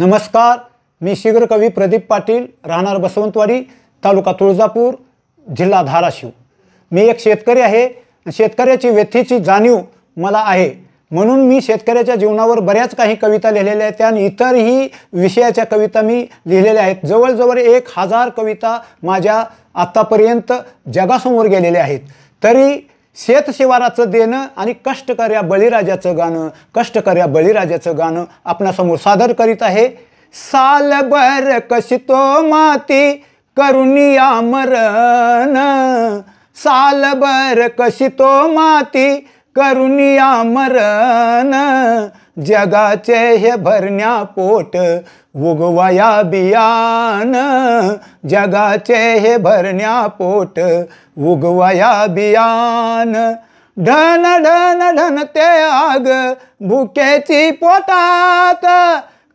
नमस्कार मी कवी प्रदीप पाटील राहणार बसवंतवाडी तालुका तुळजापूर जिल्हा धाराशिव मी एक शेतकरी आहे शेतकऱ्याची व्यथेची जाणीव मला आहे म्हणून मी शेतकऱ्याच्या जीवनावर बऱ्याच काही कविता लिहिलेल्या आहेत आणि इतरही विषयाच्या कविता मी लिहिलेल्या आहेत जवळजवळ एक हजार कविता माझ्या आत्तापर्यंत जगासमोर गेलेल्या आहेत तरी शेतशिवाराचं देणं आणि कष्ट कर्या बळीराजाचं गाणं कर्या बळीराजाचं गाणं आपणासमोर सादर करीत आहे सालभर कशितो माती करुणिया मरण सालभर तो माती करुणिया मरण जगाचे हे भरण्या पोट उगवया बियान जगाचे हे भरण्या पोट उगवया बियान ढन ढन ते आग भुकेची पोटात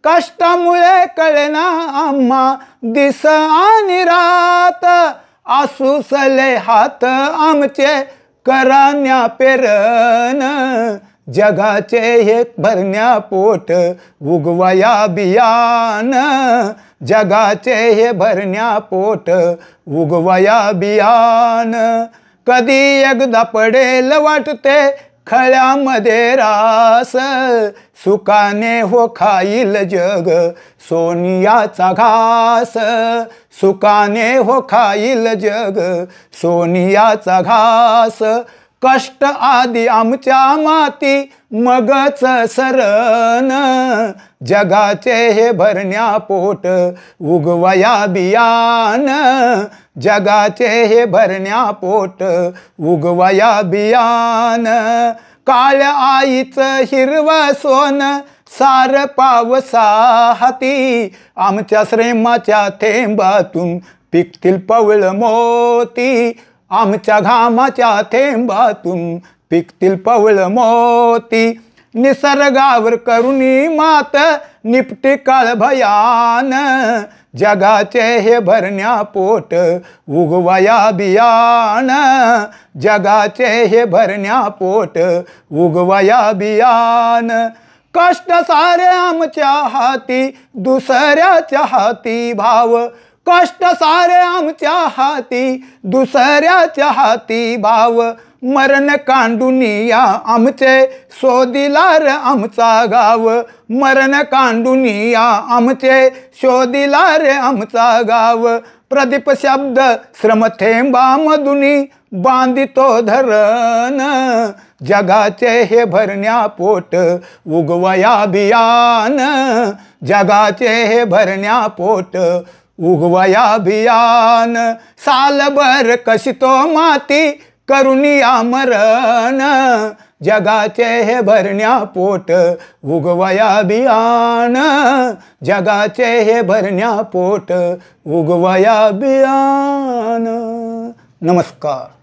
कष्टामुळे कळेना आम्हा दिस आणि रात आसुसले हात आमचे करान्या पेरन जगाचे हे भरण्या पोट उगवया बियान जगाचे हे भरण्या पोट उगवया बियान कधी एकदा पडेल वाटते खळ्यामध्ये रास सुखाने हो खाईल जग सोनियाचा घास सुखाने हो खाईल जग सोनियाचा घास कष्ट आदी आमच्या माती मगच सरन जगाचे हे भरण्या पोट उगवया बियान जगाचे हे भरण्या पोट उगवया बियान काळ्या आईचं हिरव सोन सार पावसा आमच्या श्रेमाच्या थेंबातून पिकतील पवळ मोती आमच्या घामाच्या थेंबातून पिकतील पवळ मोती निसर्गावर करुणी मात निपटी काळ भयान जगाचे हे भरण्या पोट उगवया बियाण जगाचे हे भरण्या पोट उगवया बियाण कष्ट सारे आमच्या हाती दुसऱ्याच्या हाती भाव कष्ट सारे आमच्या हाती दुसऱ्याच्या हाती भाव मरण कांडुनिया आमचे शोधिलार आमचा गाव मरण कांडुनिया आमचे शोधिलार आमचा गाव प्रदीप शब्द श्रमथेंबा मधुनी बांधितो धरण जगाचे हे भरण्या पोट उगवया बियान जगाचे हे भरण्या पोट उगवया भियान सालभर तो माती करुनिया मरण जगाचे हे भरण्या पोट उगवया बियान जगाचे हे भरण्या पोट उगवया बियान नमस्कार